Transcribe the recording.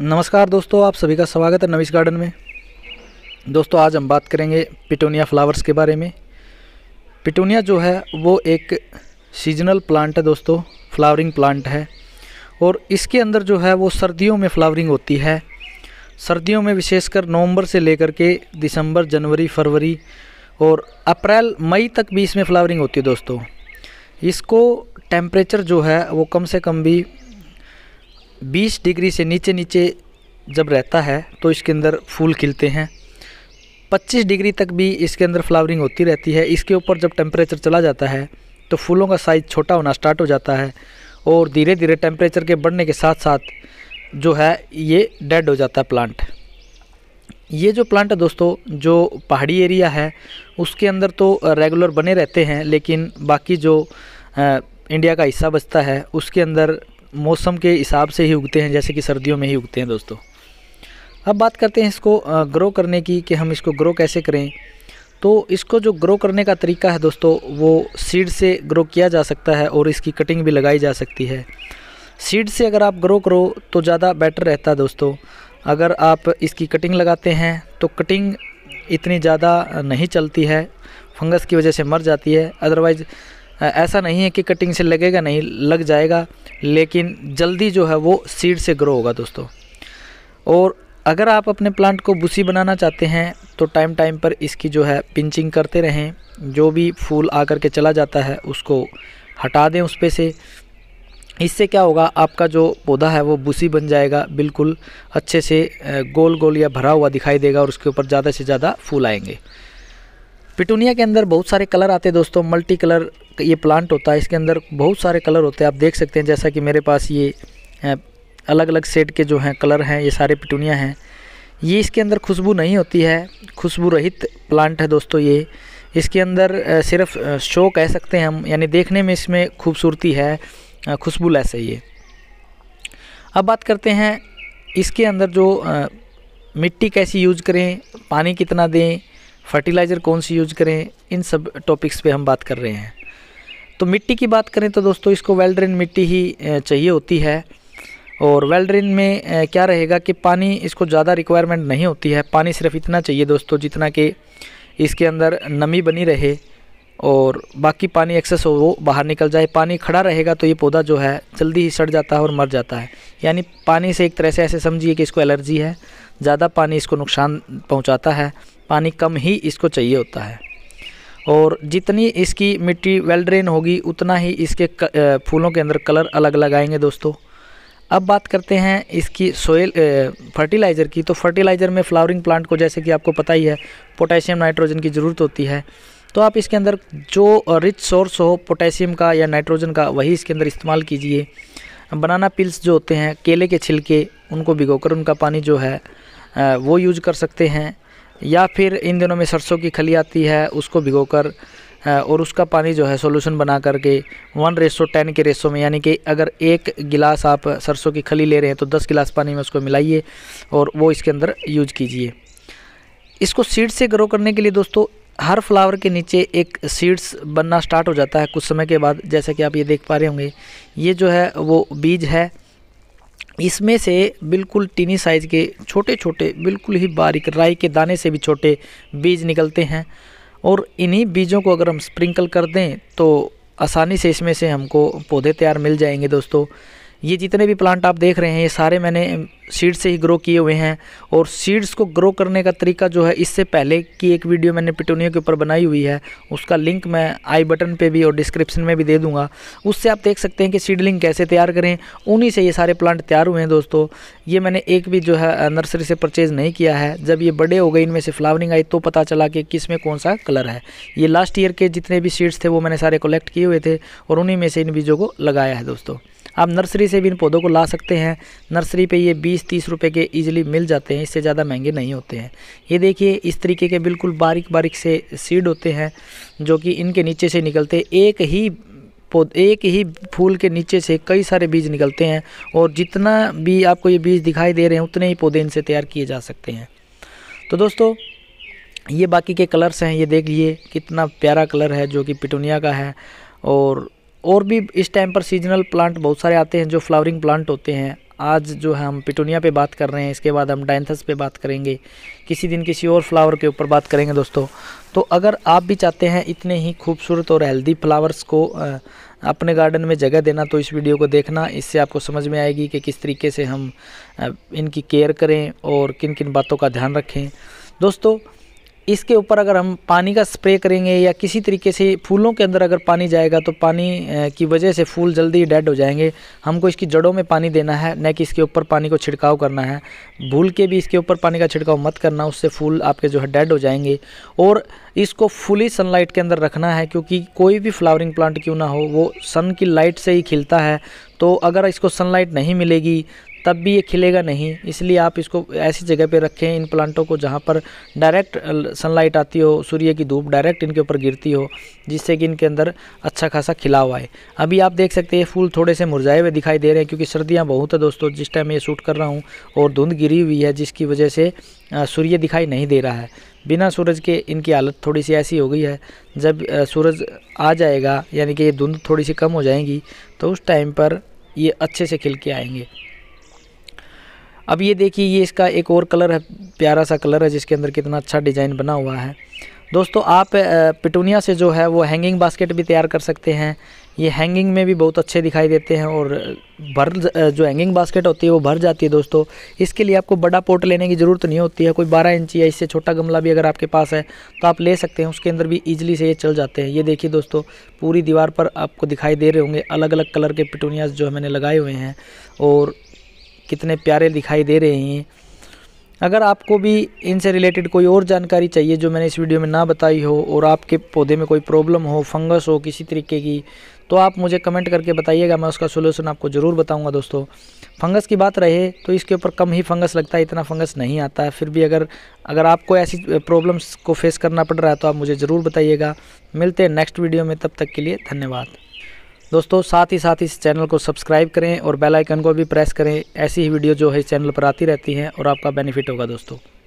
नमस्कार दोस्तों आप सभी का स्वागत है नविश गार्डन में दोस्तों आज हम बात करेंगे पिटोनिया फ्लावर्स के बारे में पिटोनिया जो है वो एक सीजनल प्लांट है दोस्तों फ्लावरिंग प्लांट है और इसके अंदर जो है वो सर्दियों में फ्लावरिंग होती है सर्दियों में विशेषकर नवंबर से लेकर के दिसंबर जनवरी फरवरी और अप्रैल मई तक भी इसमें फ्लावरिंग होती है दोस्तों इसको टेम्परेचर जो है वो कम से कम भी 20 डिग्री से नीचे नीचे जब रहता है तो इसके अंदर फूल खिलते हैं 25 डिग्री तक भी इसके अंदर फ्लावरिंग होती रहती है इसके ऊपर जब टेम्परेचर चला जाता है तो फूलों का साइज़ छोटा होना स्टार्ट हो जाता है और धीरे धीरे टेम्परेचर के बढ़ने के साथ साथ जो है ये डेड हो जाता है प्लांट ये जो प्लांट है दोस्तों जो पहाड़ी एरिया है उसके अंदर तो रेगुलर बने रहते हैं लेकिन बाकी जो इंडिया का हिस्सा बचता है उसके अंदर मौसम के हिसाब से ही उगते हैं जैसे कि सर्दियों में ही उगते हैं दोस्तों अब बात करते हैं इसको ग्रो करने की कि हम इसको ग्रो कैसे करें तो इसको जो ग्रो करने का तरीका है दोस्तों वो सीड से ग्रो किया जा सकता है और इसकी कटिंग भी लगाई जा सकती है सीड से अगर आप ग्रो करो तो ज़्यादा बेटर रहता है दोस्तों अगर आप इसकी कटिंग लगाते हैं तो कटिंग इतनी ज़्यादा नहीं चलती है फंगस की वजह से मर जाती है अदरवाइज़ ऐसा नहीं है कि कटिंग से लगेगा नहीं लग जाएगा लेकिन जल्दी जो है वो सीड से ग्रो होगा दोस्तों और अगर आप अपने प्लांट को बुसी बनाना चाहते हैं तो टाइम टाइम पर इसकी जो है पिंचिंग करते रहें जो भी फूल आकर के चला जाता है उसको हटा दें उस पर से इससे क्या होगा आपका जो पौधा है वो बुसी बन जाएगा बिल्कुल अच्छे से गोल गोल या भरा हुआ दिखाई देगा और उसके ऊपर ज़्यादा से ज़्यादा फूल आएंगे पिटूनिया के अंदर बहुत सारे कलर आते हैं दोस्तों मल्टी कलर ये प्लांट होता है इसके अंदर बहुत सारे कलर होते हैं आप देख सकते हैं जैसा कि मेरे पास ये अलग अलग सेट के जो हैं कलर हैं ये सारे पिटूनिया हैं ये इसके अंदर खुशबू नहीं होती है खुशबू रहित प्लांट है दोस्तों ये इसके अंदर सिर्फ शो कह सकते हैं हम यानी देखने में इसमें खूबसूरती है खुशबू लैस है ये अब बात करते हैं इसके अंदर जो मिट्टी कैसी यूज करें पानी कितना दें फर्टिलाइज़र कौन सी यूज करें इन सब टॉपिक्स पे हम बात कर रहे हैं तो मिट्टी की बात करें तो दोस्तों इसको वेल ड्रेन मिट्टी ही चाहिए होती है और वेल ड्रेन में क्या रहेगा कि पानी इसको ज़्यादा रिक्वायरमेंट नहीं होती है पानी सिर्फ इतना चाहिए दोस्तों जितना कि इसके अंदर नमी बनी रहे और बाकी पानी एक्सेस हो वो बाहर निकल जाए पानी खड़ा रहेगा तो ये पौधा जो है जल्दी ही सड़ जाता है और मर जाता है यानी पानी से एक तरह से ऐसे समझिए कि इसको एलर्जी है ज़्यादा पानी इसको नुकसान पहुंचाता है पानी कम ही इसको चाहिए होता है और जितनी इसकी मिट्टी वेल ड्रेन होगी उतना ही इसके फूलों के अंदर कलर अलग लगाएंगे दोस्तों अब बात करते हैं इसकी सोयल फर्टिलाइज़र की तो फर्टिलाइज़र में फ्लावरिंग प्लांट को जैसे कि आपको पता ही है पोटेशियम नाइट्रोजन की ज़रूरत होती है तो आप इसके अंदर जो रिच सोर्स हो पोटेशियम का या नाइट्रोजन का वही इसके अंदर इस्तेमाल कीजिए बनाना पिल्स जो होते हैं केले के छिलके उनको भिगोकर उनका पानी जो है वो यूज कर सकते हैं या फिर इन दिनों में सरसों की खली आती है उसको भिगोकर और उसका पानी जो है सॉल्यूशन बना करके वन रेसो टेन के रेसो में यानी कि अगर एक गिलास आप सरसों की खली ले रहे हैं तो दस गिलास पानी में उसको मिलाइए और वो इसके अंदर यूज कीजिए इसको सीड से ग्रो करने के लिए दोस्तों हर फ्लावर के नीचे एक सीड्स बनना स्टार्ट हो जाता है कुछ समय के बाद जैसा कि आप ये देख पा रहे होंगे ये जो है वो बीज है इसमें से बिल्कुल टीनी साइज़ के छोटे छोटे बिल्कुल ही बारीक राई के दाने से भी छोटे बीज निकलते हैं और इन्हीं बीजों को अगर हम स्प्रिंकल कर दें तो आसानी से इसमें से हमको पौधे तैयार मिल जाएंगे दोस्तों ये जितने भी प्लांट आप देख रहे हैं ये सारे मैंने सीड से ही ग्रो किए हुए हैं और सीड्स को ग्रो करने का तरीका जो है इससे पहले की एक वीडियो मैंने पिटोनिया के ऊपर बनाई हुई है उसका लिंक मैं आई बटन पे भी और डिस्क्रिप्शन में भी दे दूंगा उससे आप देख सकते हैं कि सीडलिंग कैसे तैयार करें उन्हीं से ये सारे प्लांट तैयार हुए हैं दोस्तों ये मैंने एक भी जो है नर्सरी से परचेज़ नहीं किया है जब ये बड़े हो गए इनमें से फ्लावरिंग आई तो पता चला कि किस में कौन सा कलर है ये लास्ट ईयर के जितने भी सीड्स थे वो मैंने सारे कलेक्ट किए हुए थे और उन्हीं में से इन बीजों को लगाया है दोस्तों आप नर्सरी से भी इन पौधों को ला सकते हैं नर्सरी पे ये बीस तीस रुपये के ईजिली मिल जाते हैं इससे ज़्यादा महंगे नहीं होते हैं ये देखिए इस तरीके के बिल्कुल बारीक बारीक से सीड होते हैं जो कि इनके नीचे से निकलते एक ही पौध एक ही फूल के नीचे से कई सारे बीज निकलते हैं और जितना भी आपको ये बीज दिखाई दे रहे हैं उतने ही पौधे इनसे तैयार किए जा सकते हैं तो दोस्तों ये बाकी के कलर्स हैं ये देख लीजिए कितना प्यारा कलर है जो कि पिटूनिया का है और और भी इस टाइम पर सीजनल प्लांट बहुत सारे आते हैं जो फ्लावरिंग प्लांट होते हैं आज जो है हम पिटोनिया पे बात कर रहे हैं इसके बाद हम डाइंथस पे बात करेंगे किसी दिन किसी और फ्लावर के ऊपर बात करेंगे दोस्तों तो अगर आप भी चाहते हैं इतने ही खूबसूरत और हेल्दी फ्लावर्स को अपने गार्डन में जगह देना तो इस वीडियो को देखना इससे आपको समझ में आएगी कि किस तरीके से हम इनकी केयर करें और किन किन बातों का ध्यान रखें दोस्तों इसके ऊपर अगर हम पानी का स्प्रे करेंगे या किसी तरीके से फूलों के अंदर अगर पानी जाएगा तो पानी की वजह से फूल जल्दी ही डेड हो जाएंगे हमको इसकी जड़ों में पानी देना है न कि इसके ऊपर पानी को छिड़काव करना है भूल के भी इसके ऊपर पानी का छिड़काव मत करना उससे फूल आपके जो है डेड हो जाएंगे और इसको फुली सनलाइट के अंदर रखना है क्योंकि कोई भी फ्लावरिंग प्लांट क्यों ना हो वो सन की लाइट से ही खिलता है तो अगर इसको सनलाइट नहीं मिलेगी तब भी ये खिलेगा नहीं इसलिए आप इसको ऐसी जगह पे रखें इन प्लांटों को जहाँ पर डायरेक्ट सनलाइट आती हो सूर्य की धूप डायरेक्ट इनके ऊपर गिरती हो जिससे कि इनके अंदर अच्छा खासा खिलाव आए अभी आप देख सकते हैं फूल थोड़े से मुरझाए हुए दिखाई दे रहे हैं क्योंकि सर्दियाँ बहुत है दोस्तों जिस टाइम ये शूट कर रहा हूँ और धुंध गिरी हुई है जिसकी वजह से सूर्य दिखाई नहीं दे रहा है बिना सूरज के इनकी हालत थोड़ी सी ऐसी हो गई है जब सूरज आ जाएगा यानी कि ये धुंध थोड़ी सी कम हो जाएंगी तो उस टाइम पर ये अच्छे से खिल के आएंगे अब ये देखिए ये इसका एक और कलर है प्यारा सा कलर है जिसके अंदर कितना अच्छा डिज़ाइन बना हुआ है दोस्तों आप पिटूनिया से जो है वो हैंगिंग बास्केट भी तैयार कर सकते हैं ये हैंगिंग में भी बहुत अच्छे दिखाई देते हैं और भर जो हैंगिंग बास्केट होती है वो भर जाती है दोस्तों इसके लिए आपको बड़ा पोट लेने की ज़रूरत नहीं होती है कोई 12 इंच या इससे छोटा गमला भी अगर आपके पास है तो आप ले सकते हैं उसके अंदर भी इजीली से ये चल जाते हैं ये देखिए दोस्तों पूरी दीवार पर आपको दिखाई दे रहे होंगे अलग अलग कलर के पिटूनियाज जो मैंने लगाए हुए हैं और कितने प्यारे दिखाई दे रहे हैं अगर आपको भी इनसे रिलेटेड कोई और जानकारी चाहिए जो मैंने इस वीडियो में ना बताई हो और आपके पौधे में कोई प्रॉब्लम हो फंगस हो किसी तरीके की तो आप मुझे कमेंट करके बताइएगा मैं उसका सोल्यूशन आपको ज़रूर बताऊंगा दोस्तों फंगस की बात रहे तो इसके ऊपर कम ही फंगस लगता है इतना फंगस नहीं आता है फिर भी अगर अगर आपको ऐसी प्रॉब्लम्स को फेस करना पड़ रहा है तो आप मुझे ज़रूर बताइएगा मिलते हैं नेक्स्ट वीडियो में तब तक के लिए धन्यवाद दोस्तों साथ ही साथ इस चैनल को सब्सक्राइब करें और बेल आइकन को भी प्रेस करें ऐसी ही वीडियो जो है इस चैनल पर आती रहती हैं और आपका बेनिफिट होगा दोस्तों